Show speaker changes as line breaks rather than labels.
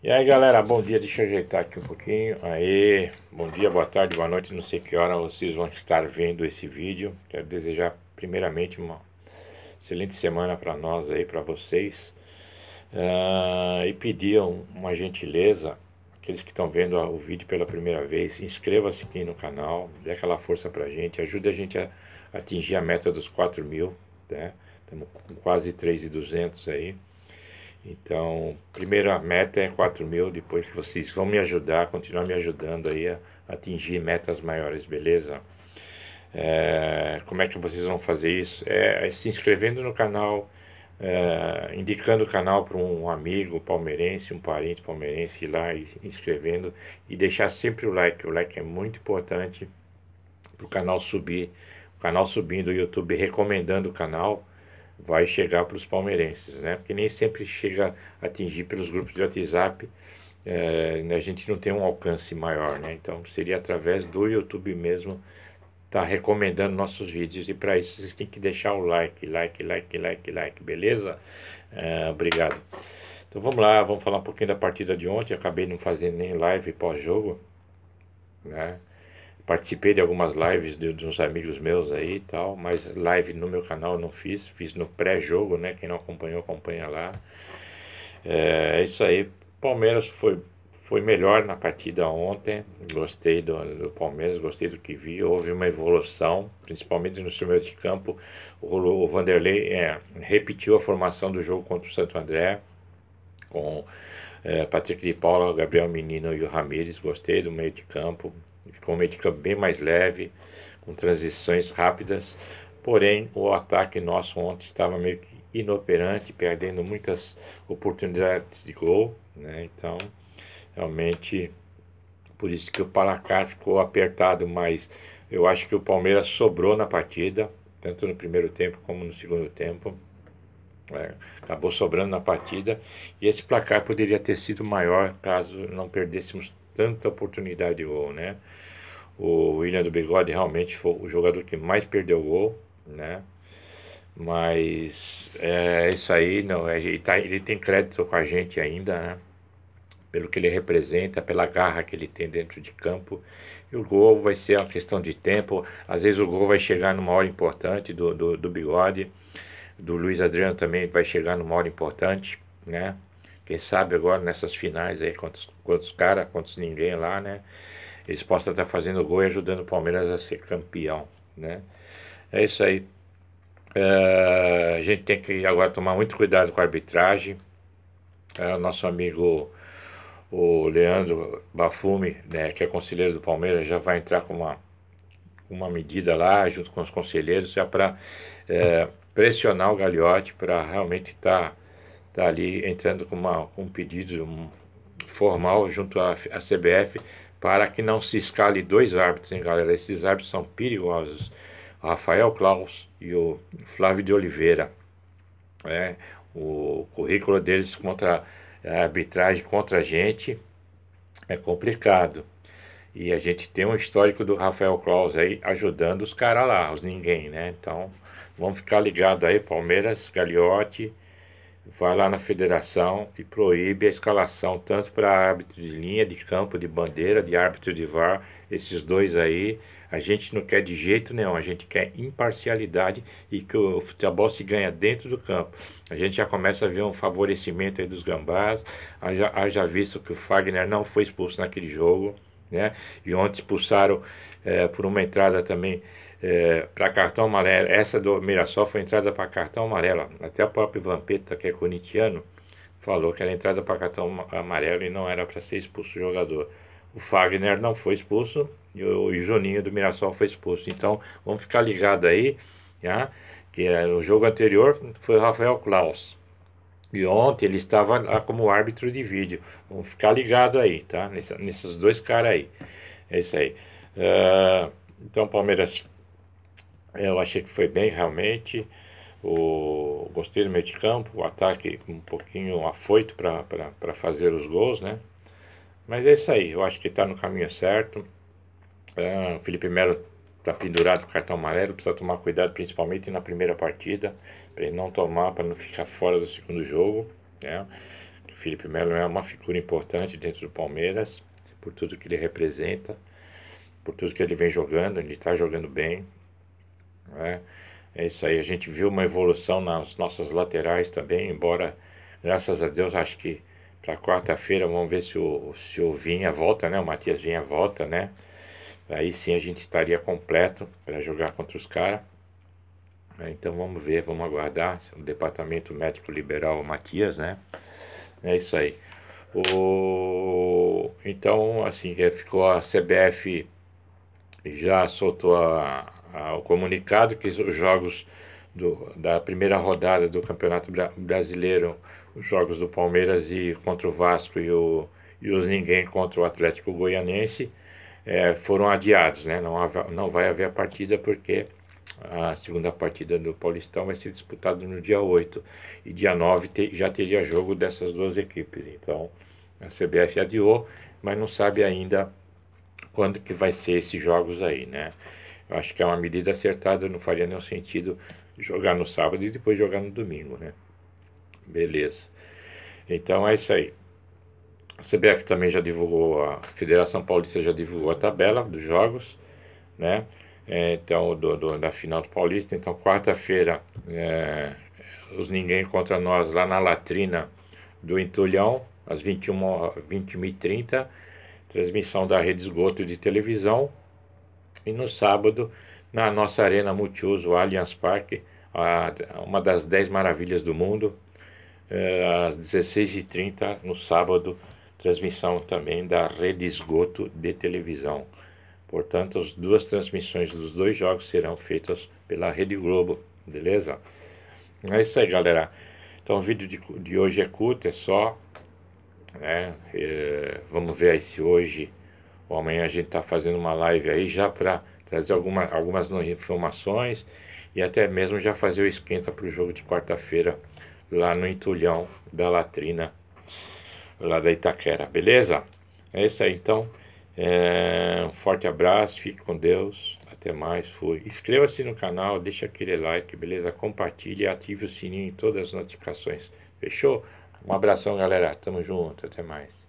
E aí galera, bom dia, deixa eu ajeitar aqui um pouquinho Aí, bom dia, boa tarde, boa noite, não sei que hora vocês vão estar vendo esse vídeo Quero desejar primeiramente uma excelente semana para nós aí, para vocês uh, E pedir uma gentileza, aqueles que estão vendo o vídeo pela primeira vez Inscreva-se aqui no canal, dê aquela força para a gente, ajude a gente a atingir a meta dos 4 mil né? Estamos com quase 3.200 aí então, primeira meta é 4 mil, depois vocês vão me ajudar, continuar me ajudando aí a atingir metas maiores, beleza? É, como é que vocês vão fazer isso? É, é se inscrevendo no canal, é, indicando o canal para um amigo palmeirense, um parente palmeirense ir lá e inscrevendo e deixar sempre o like. O like é muito importante para o canal subir, o canal subindo, o YouTube recomendando o canal vai chegar para os palmeirenses, né? Porque nem sempre chega a atingir pelos grupos de WhatsApp, é, a gente não tem um alcance maior, né? Então seria através do YouTube mesmo tá recomendando nossos vídeos e para isso vocês têm que deixar o like, like, like, like, like, beleza? É, obrigado. Então vamos lá, vamos falar um pouquinho da partida de ontem. acabei não fazendo nem live pós-jogo, né? Participei de algumas lives de, de, uns amigos meus aí e tal, mas live no meu canal eu não fiz, fiz no pré-jogo, né? Quem não acompanhou, acompanha lá. É, é isso aí. Palmeiras foi, foi melhor na partida ontem. Gostei do, do Palmeiras, gostei do que vi. Houve uma evolução, principalmente no seu meio de campo. O, o Vanderlei é, repetiu a formação do jogo contra o Santo André com é, Patrick de Paula, Gabriel Menino e o Ramires. Gostei do meio de campo. Ficou um medicamento bem mais leve, com transições rápidas, porém o ataque nosso ontem estava meio que inoperante, perdendo muitas oportunidades de gol, né? Então, realmente, por isso que o placar ficou apertado, mas eu acho que o Palmeiras sobrou na partida, tanto no primeiro tempo como no segundo tempo. É, acabou sobrando na partida e esse placar poderia ter sido maior caso não perdêssemos tanta oportunidade de gol, né? O William do Bigode realmente foi o jogador que mais perdeu o gol, né? Mas é, é isso aí, não, é, ele, tá, ele tem crédito com a gente ainda, né? Pelo que ele representa, pela garra que ele tem dentro de campo. E o gol vai ser uma questão de tempo. Às vezes o gol vai chegar numa hora importante do, do, do bigode. Do Luiz Adriano também vai chegar numa hora importante, né? Quem sabe agora nessas finais aí, quantos, quantos caras, quantos ninguém lá, né? eles possam estar fazendo gol e ajudando o Palmeiras a ser campeão, né? É isso aí. É, a gente tem que agora tomar muito cuidado com a arbitragem. É, o nosso amigo o Leandro Bafume, né, que é conselheiro do Palmeiras, já vai entrar com uma, uma medida lá, junto com os conselheiros, já para é, pressionar o Gagliotti para realmente estar tá, tá ali entrando com, uma, com um pedido formal junto à, à CBF para que não se escale dois árbitros, hein, galera? Esses árbitros são perigosos. Rafael Claus e o Flávio de Oliveira. É, o currículo deles contra é, a arbitragem contra a gente é complicado. E a gente tem um histórico do Rafael Claus aí ajudando os caras lá, os ninguém, né? Então, vamos ficar ligado aí, Palmeiras, Galiote vai lá na federação e proíbe a escalação tanto para árbitro de linha, de campo, de bandeira, de árbitro de VAR, esses dois aí. A gente não quer de jeito nenhum, a gente quer imparcialidade e que o futebol se ganha dentro do campo. A gente já começa a ver um favorecimento aí dos gambás, haja, haja visto que o Fagner não foi expulso naquele jogo, né? E ontem expulsaram é, por uma entrada também é, para cartão amarelo. Essa do Mirassol foi entrada para cartão amarelo. Até o próprio Vampeta, que é corintiano, falou que era entrada para cartão amarelo e não era para ser expulso o jogador. O Fagner não foi expulso e o Juninho do Mirassol foi expulso. Então vamos ficar ligado aí, né? que é, no jogo anterior foi o Rafael Klaus. E ontem ele estava lá como árbitro de vídeo. Vamos ficar ligado aí, tá? Nesses dois caras aí. É isso aí. Uh, então, Palmeiras eu achei que foi bem realmente. O, gostei do meio de campo, o ataque um pouquinho afoito para fazer os gols, né? Mas é isso aí, eu acho que está no caminho certo. É, o Felipe Melo está pendurado com cartão amarelo, precisa tomar cuidado, principalmente na primeira partida, para ele não tomar, para não ficar fora do segundo jogo. Né? O Felipe Melo é uma figura importante dentro do Palmeiras, por tudo que ele representa, por tudo que ele vem jogando, ele está jogando bem, né? É isso aí, a gente viu uma evolução nas nossas laterais também, embora, graças a Deus, acho que para quarta-feira vamos ver se o, se o Vinha volta, né? O Matias Vinha volta, né? Aí sim a gente estaria completo para jogar contra os caras. É, então vamos ver, vamos aguardar o Departamento Médico Liberal Matias, né? É isso aí. O... Então, assim, é, ficou a CBF já soltou a, ao comunicado que os jogos do, da primeira rodada do Campeonato Brasileiro, os jogos do Palmeiras e contra o Vasco e, o, e os ninguém contra o Atlético Goianense é, foram adiados, né? Não, não vai haver a partida porque a segunda partida do Paulistão vai ser disputada no dia 8 e dia 9 te, já teria jogo dessas duas equipes. Então a CBF adiou, mas não sabe ainda quando que vai ser esses jogos aí, né? acho que é uma medida acertada, não faria nenhum sentido jogar no sábado e depois jogar no domingo, né? Beleza. Então é isso aí. A CBF também já divulgou, a Federação Paulista já divulgou a tabela dos jogos, né? É, então, do, do, da final do Paulista. Então, quarta-feira, é, os Ninguém Contra Nós lá na latrina do Entulhão, às 21h30. 21 transmissão da Rede Esgoto de Televisão. E no sábado, na nossa arena multiuso Allianz Parque, a, uma das 10 maravilhas do mundo, é, às 16h30 no sábado, transmissão também da Rede Esgoto de Televisão. Portanto, as duas transmissões dos dois jogos serão feitas pela Rede Globo, beleza? É isso aí, galera. Então, o vídeo de, de hoje é curto, é só. Né? É, vamos ver aí se hoje Bom, amanhã a gente está fazendo uma live aí já para trazer alguma, algumas informações e até mesmo já fazer o esquenta para o jogo de quarta-feira lá no entulhão da latrina lá da Itaquera, beleza? É isso aí então. É, um forte abraço, fique com Deus. Até mais, fui. Inscreva-se no canal, deixa aquele like, beleza? Compartilhe e ative o sininho em todas as notificações. Fechou? Um abração, galera. Tamo junto, até mais.